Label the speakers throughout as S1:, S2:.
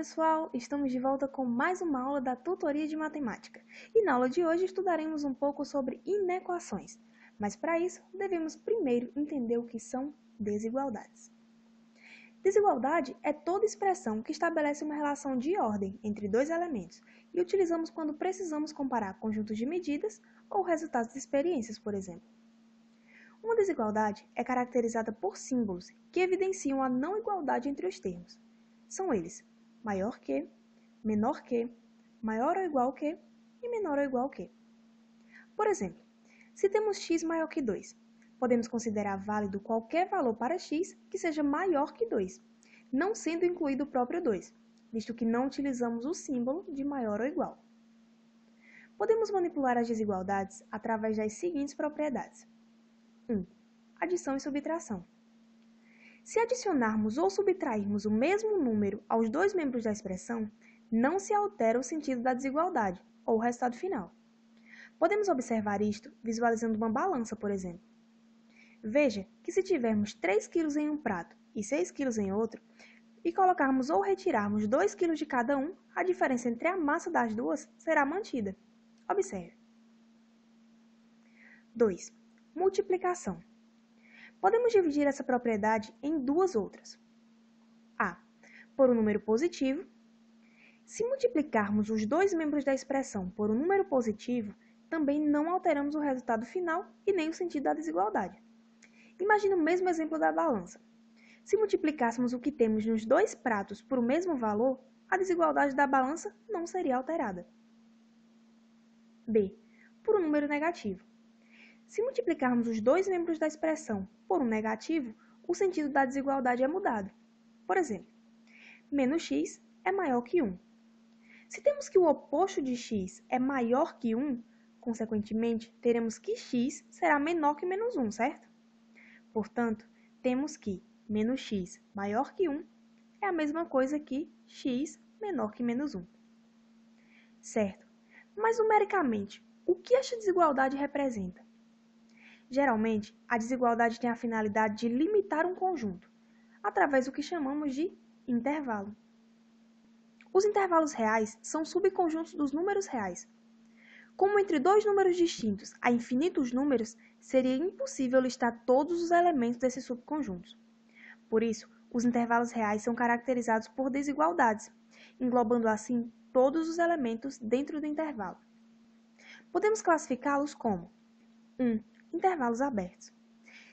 S1: pessoal! Estamos de volta com mais uma aula da Tutoria de Matemática. E na aula de hoje estudaremos um pouco sobre inequações. Mas para isso, devemos primeiro entender o que são desigualdades. Desigualdade é toda expressão que estabelece uma relação de ordem entre dois elementos e utilizamos quando precisamos comparar conjuntos de medidas ou resultados de experiências, por exemplo. Uma desigualdade é caracterizada por símbolos que evidenciam a não igualdade entre os termos. São eles maior que, menor que, maior ou igual que e menor ou igual que. Por exemplo, se temos x maior que 2, podemos considerar válido qualquer valor para x que seja maior que 2, não sendo incluído o próprio 2, visto que não utilizamos o símbolo de maior ou igual. Podemos manipular as desigualdades através das seguintes propriedades. 1. Adição e subtração. Se adicionarmos ou subtrairmos o mesmo número aos dois membros da expressão, não se altera o sentido da desigualdade, ou o resultado final. Podemos observar isto visualizando uma balança, por exemplo. Veja que se tivermos 3 kg em um prato e 6 kg em outro, e colocarmos ou retirarmos 2 kg de cada um, a diferença entre a massa das duas será mantida. Observe. 2. Multiplicação podemos dividir essa propriedade em duas outras. A. Por um número positivo. Se multiplicarmos os dois membros da expressão por um número positivo, também não alteramos o resultado final e nem o sentido da desigualdade. Imagina o mesmo exemplo da balança. Se multiplicássemos o que temos nos dois pratos por o mesmo valor, a desigualdade da balança não seria alterada. B. Por um número negativo. Se multiplicarmos os dois membros da expressão por um negativo, o sentido da desigualdade é mudado. Por exemplo, menos x é maior que 1. Se temos que o oposto de x é maior que 1, consequentemente, teremos que x será menor que menos 1, certo? Portanto, temos que menos x maior que 1 é a mesma coisa que x menor que menos 1. Certo, mas numericamente, o que esta desigualdade representa? Geralmente, a desigualdade tem a finalidade de limitar um conjunto, através do que chamamos de intervalo. Os intervalos reais são subconjuntos dos números reais. Como entre dois números distintos há infinitos números, seria impossível listar todos os elementos desses subconjuntos. Por isso, os intervalos reais são caracterizados por desigualdades, englobando assim todos os elementos dentro do intervalo. Podemos classificá-los como 1 intervalos abertos.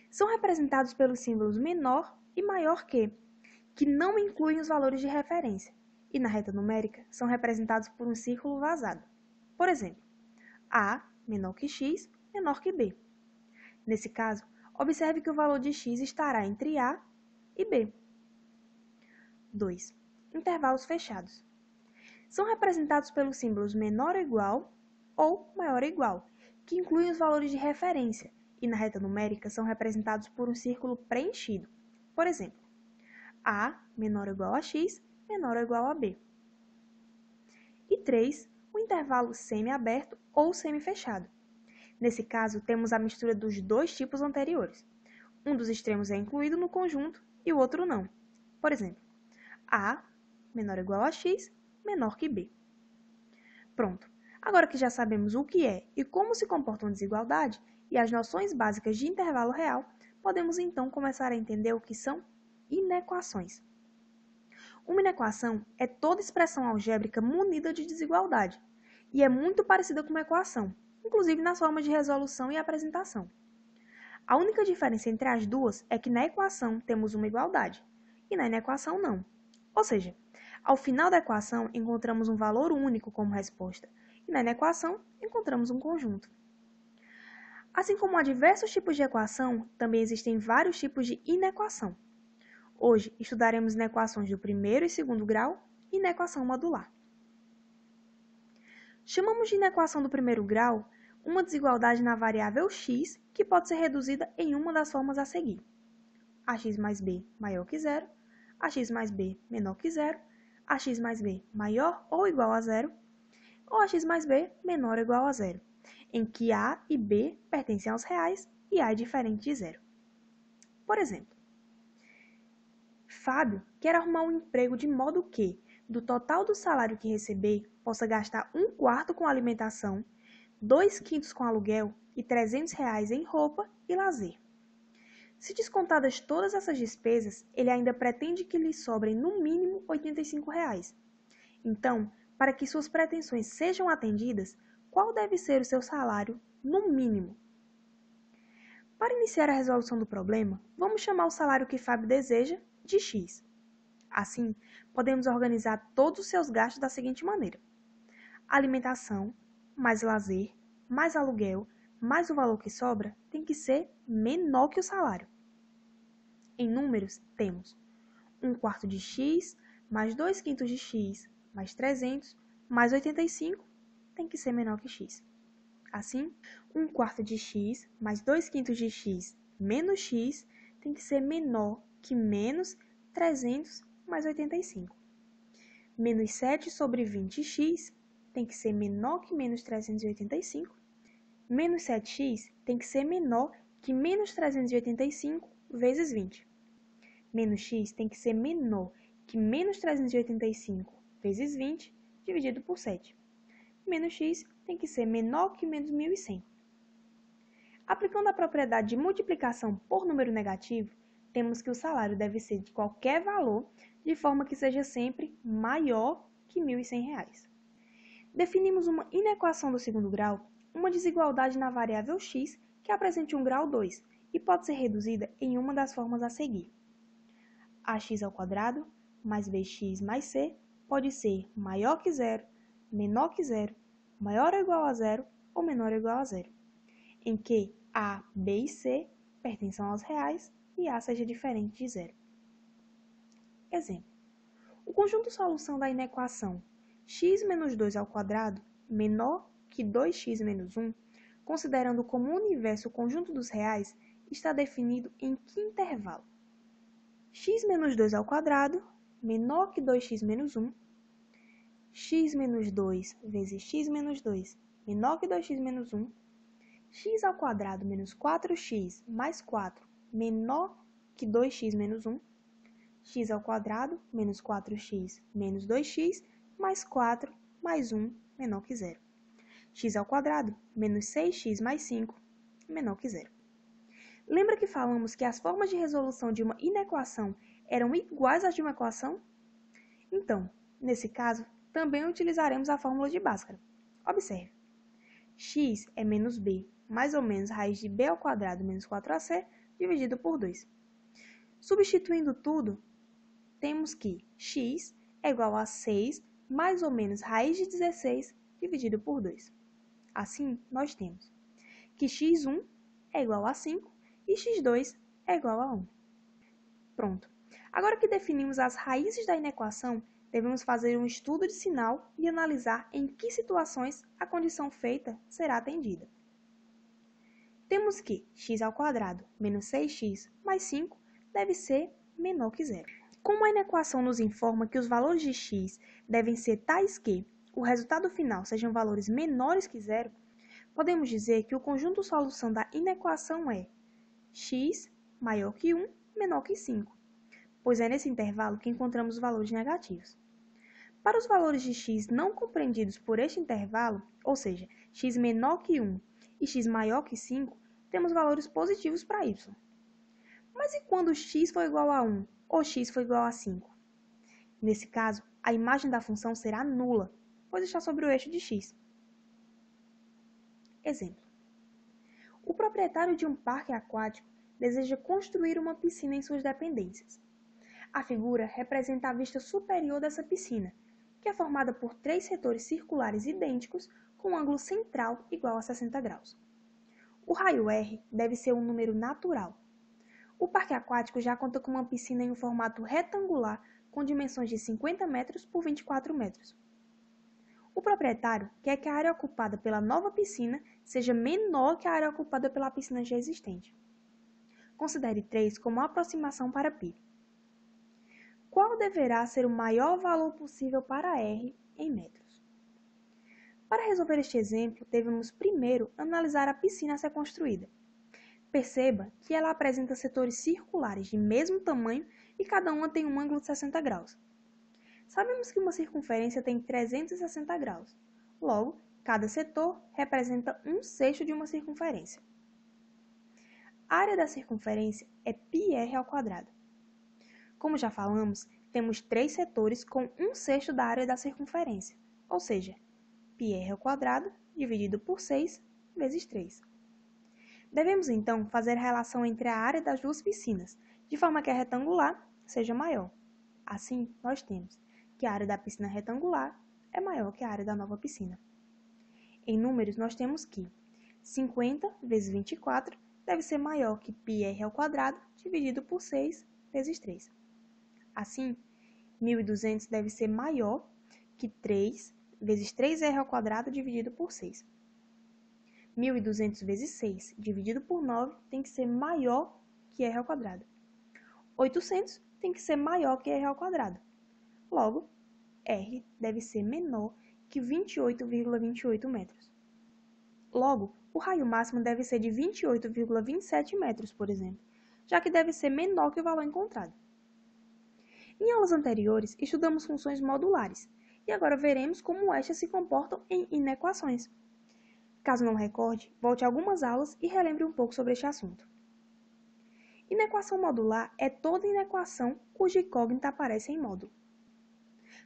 S1: São representados pelos símbolos menor e maior que, que não incluem os valores de referência, e na reta numérica são representados por um círculo vazado. Por exemplo, A menor que x menor que b. Nesse caso, observe que o valor de x estará entre A e B. 2. Intervalos fechados. São representados pelos símbolos menor ou igual ou maior ou igual, que incluem os valores de referência e na reta numérica são representados por um círculo preenchido. Por exemplo, A menor ou igual a x menor ou igual a b. E 3, o intervalo semi-aberto ou semifechado. Nesse caso, temos a mistura dos dois tipos anteriores. Um dos extremos é incluído no conjunto e o outro não. Por exemplo, A menor ou igual a x menor que b. Pronto. Agora que já sabemos o que é e como se comporta uma desigualdade e as noções básicas de intervalo real, podemos então começar a entender o que são inequações. Uma inequação é toda expressão algébrica munida de desigualdade e é muito parecida com uma equação, inclusive nas formas de resolução e apresentação. A única diferença entre as duas é que na equação temos uma igualdade e na inequação não. Ou seja, ao final da equação encontramos um valor único como resposta na equação, encontramos um conjunto. Assim como há diversos tipos de equação, também existem vários tipos de inequação. Hoje estudaremos inequações do primeiro e segundo grau e inequação modular. Chamamos de inequação do primeiro grau uma desigualdade na variável x que pode ser reduzida em uma das formas a seguir: ax mais b maior que zero, ax mais b menor que zero, ax mais b maior ou igual a zero ou ax mais b menor ou igual a zero, em que a e b pertencem aos reais e a é diferente de zero. Por exemplo, Fábio quer arrumar um emprego de modo que, do total do salário que receber, possa gastar um quarto com alimentação, dois quintos com aluguel e 300 reais em roupa e lazer. Se descontadas todas essas despesas, ele ainda pretende que lhe sobrem no mínimo 85 reais. Então, para que suas pretensões sejam atendidas, qual deve ser o seu salário, no mínimo? Para iniciar a resolução do problema, vamos chamar o salário que Fábio deseja de X. Assim, podemos organizar todos os seus gastos da seguinte maneira: alimentação, mais lazer, mais aluguel, mais o valor que sobra, tem que ser menor que o salário. Em números, temos 1 um quarto de X, mais 2 quintos de X, mais 300, mais 85, tem que ser menor que x. Assim, 1 quarto de x mais 2 quintos de x menos x tem que ser menor que menos 300 mais 85. Menos 7 sobre 20x tem que ser menor que menos 385. Menos 7x tem que ser menor que menos 385 vezes 20. Menos x tem que ser menor que menos 385 vezes 20 dividido por 7. Menos x tem que ser menor que menos 1.100. Aplicando a propriedade de multiplicação por número negativo, temos que o salário deve ser de qualquer valor, de forma que seja sempre maior que R$ 1.100. Definimos uma inequação do segundo grau, uma desigualdade na variável x que apresente um grau 2 e pode ser reduzida em uma das formas a seguir. ax ao quadrado mais bx mais c pode ser maior que zero, menor que zero, maior ou igual a zero ou menor ou igual a zero, em que A, B e C pertençam aos reais e A seja diferente de zero. Exemplo. O conjunto solução da inequação x menos 2 ao quadrado menor que 2x menos 1, considerando como universo o conjunto dos reais, está definido em que intervalo? x menos 2 ao quadrado menor que 2x menos 1, x menos 2 vezes x menos 2 menor que 2x menos 1, x ao quadrado menos 4x mais 4 menor que 2x menos 1, x ao quadrado menos 4x menos 2x mais 4 mais 1 menor que zero. x ao quadrado menos 6x mais 5 menor que zero. Lembra que falamos que as formas de resolução de uma inequação eram iguais às de uma equação? Então, nesse caso, também utilizaremos a fórmula de Bhaskara. Observe. x é menos b, mais ou menos raiz de b ao quadrado menos 4ac, dividido por 2. Substituindo tudo, temos que x é igual a 6 mais ou menos raiz de 16 dividido por 2. Assim, nós temos que x1 é igual a 5 e x2 é igual a 1. Pronto. Agora que definimos as raízes da inequação, devemos fazer um estudo de sinal e analisar em que situações a condição feita será atendida. Temos que x ao quadrado menos 6x mais 5 deve ser menor que zero. Como a inequação nos informa que os valores de x devem ser tais que o resultado final sejam valores menores que zero, podemos dizer que o conjunto solução da inequação é x maior que 1 menor que 5 pois é nesse intervalo que encontramos os valores negativos. Para os valores de x não compreendidos por este intervalo, ou seja, x menor que 1 e x maior que 5, temos valores positivos para y. Mas e quando x for igual a 1 ou x for igual a 5? Nesse caso, a imagem da função será nula, pois está sobre o eixo de x. Exemplo. O proprietário de um parque aquático deseja construir uma piscina em suas dependências. A figura representa a vista superior dessa piscina, que é formada por três setores circulares idênticos com um ângulo central igual a 60 graus. O raio R deve ser um número natural. O parque aquático já conta com uma piscina em um formato retangular com dimensões de 50 metros por 24 metros. O proprietário quer que a área ocupada pela nova piscina seja menor que a área ocupada pela piscina já existente. Considere 3 como aproximação para π qual deverá ser o maior valor possível para R em metros. Para resolver este exemplo, devemos primeiro analisar a piscina a ser construída. Perceba que ela apresenta setores circulares de mesmo tamanho e cada uma tem um ângulo de 60 graus. Sabemos que uma circunferência tem 360 graus, logo, cada setor representa um sexto de uma circunferência. A área da circunferência é πr ao quadrado. Como já falamos, temos três setores com um sexto da área da circunferência, ou seja, πr dividido por 6 vezes 3. Devemos então fazer a relação entre a área das duas piscinas, de forma que a retangular seja maior. Assim, nós temos que a área da piscina retangular é maior que a área da nova piscina. Em números, nós temos que 50 vezes 24 deve ser maior que πr dividido por 6 vezes 3. Assim, 1.200 deve ser maior que 3 vezes 3r ao quadrado dividido por 6. 1.200 vezes 6 dividido por 9 tem que ser maior que r ao quadrado. 800 tem que ser maior que r ao quadrado. Logo, r deve ser menor que 28,28 ,28 metros. Logo, o raio máximo deve ser de 28,27 metros, por exemplo, já que deve ser menor que o valor encontrado. Em aulas anteriores, estudamos funções modulares e agora veremos como estas se comportam em inequações. Caso não recorde, volte a algumas aulas e relembre um pouco sobre este assunto. Inequação modular é toda inequação cuja incógnita aparece em módulo.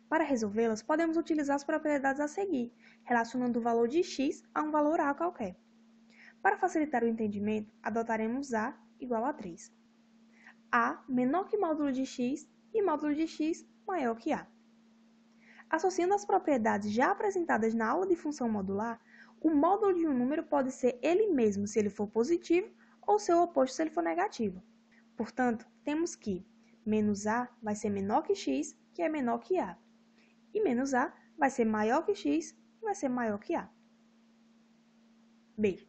S1: Para resolvê-las, podemos utilizar as propriedades a seguir, relacionando o valor de x a um valor a qualquer. Para facilitar o entendimento, adotaremos a igual a 3. a menor que módulo de x e módulo de x maior que a. Associando as propriedades já apresentadas na aula de função modular, o módulo de um número pode ser ele mesmo se ele for positivo ou seu oposto se ele for negativo. Portanto, temos que menos a vai ser menor que x, que é menor que a, e menos a vai ser maior que x, que vai ser maior que a. B.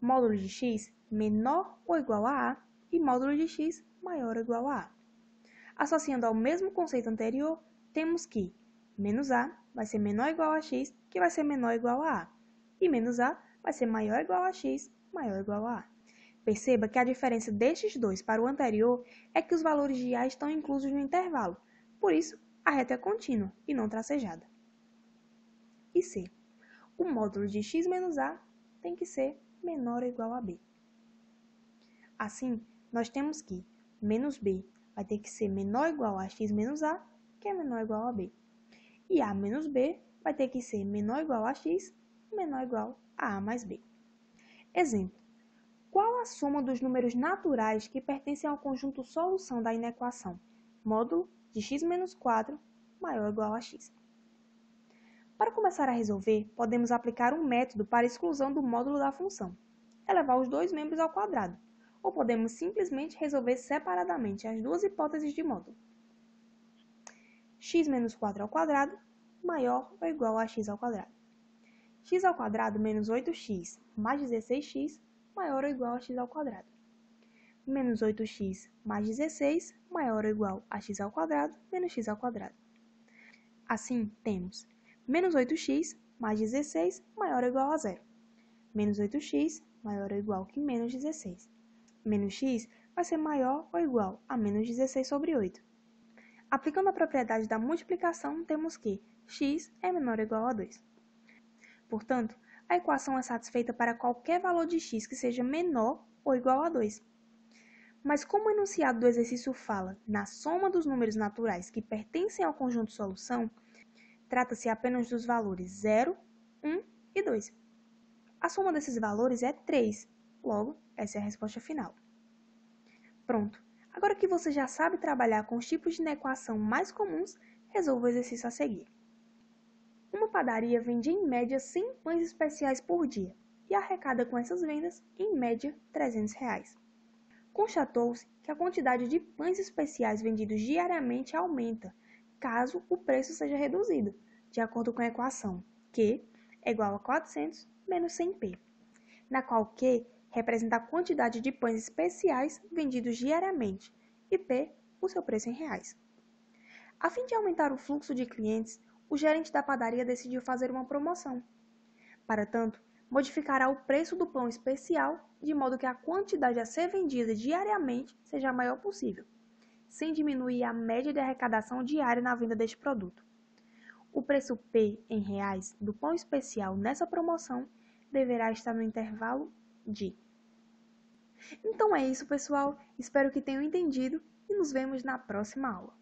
S1: Módulo de x menor ou igual a a e módulo de x maior ou igual a a. Associando ao mesmo conceito anterior, temos que menos A vai ser menor ou igual a x, que vai ser menor ou igual a A, e menos A vai ser maior ou igual a x, maior ou igual a A. Perceba que a diferença destes dois para o anterior é que os valores de A estão inclusos no intervalo, por isso a reta é contínua e não tracejada. E C. O módulo de x menos A tem que ser menor ou igual a B. Assim, nós temos que menos B vai ter que ser menor ou igual a x menos a, que é menor ou igual a b. E a menos b vai ter que ser menor ou igual a x, menor ou igual a a mais b. Exemplo. Qual a soma dos números naturais que pertencem ao conjunto solução da inequação módulo de x menos 4 maior ou igual a x? Para começar a resolver, podemos aplicar um método para exclusão do módulo da função, elevar os dois membros ao quadrado, ou podemos simplesmente resolver separadamente as duas hipóteses de módulo. x menos 4 ao quadrado maior ou igual a x ao quadrado. x ao quadrado menos 8x mais 16x maior ou igual a x ao quadrado. Menos 8x mais 16 maior ou igual a x ao quadrado menos x ao quadrado. Assim, temos menos 8x mais 16 maior ou igual a zero. Menos 8x maior ou igual que menos 16 menos x vai ser maior ou igual a menos 16 sobre 8. Aplicando a propriedade da multiplicação, temos que x é menor ou igual a 2. Portanto, a equação é satisfeita para qualquer valor de x que seja menor ou igual a 2. Mas como o enunciado do exercício fala na soma dos números naturais que pertencem ao conjunto solução, trata-se apenas dos valores 0, 1 e 2. A soma desses valores é 3, logo, essa é a resposta final. Pronto! Agora que você já sabe trabalhar com os tipos de inequação mais comuns, resolva o exercício a seguir. Uma padaria vende em média 100 pães especiais por dia e arrecada com essas vendas, em média, 300 reais. Constatou-se que a quantidade de pães especiais vendidos diariamente aumenta, caso o preço seja reduzido, de acordo com a equação Q é igual a 400 menos 100p, na qual Q representa a quantidade de pães especiais vendidos diariamente, e P, o seu preço em reais. A fim de aumentar o fluxo de clientes, o gerente da padaria decidiu fazer uma promoção. Para tanto, modificará o preço do pão especial de modo que a quantidade a ser vendida diariamente seja a maior possível, sem diminuir a média de arrecadação diária na venda deste produto. O preço P em reais do pão especial nessa promoção deverá estar no intervalo de. Então é isso, pessoal. Espero que tenham entendido e nos vemos na próxima aula.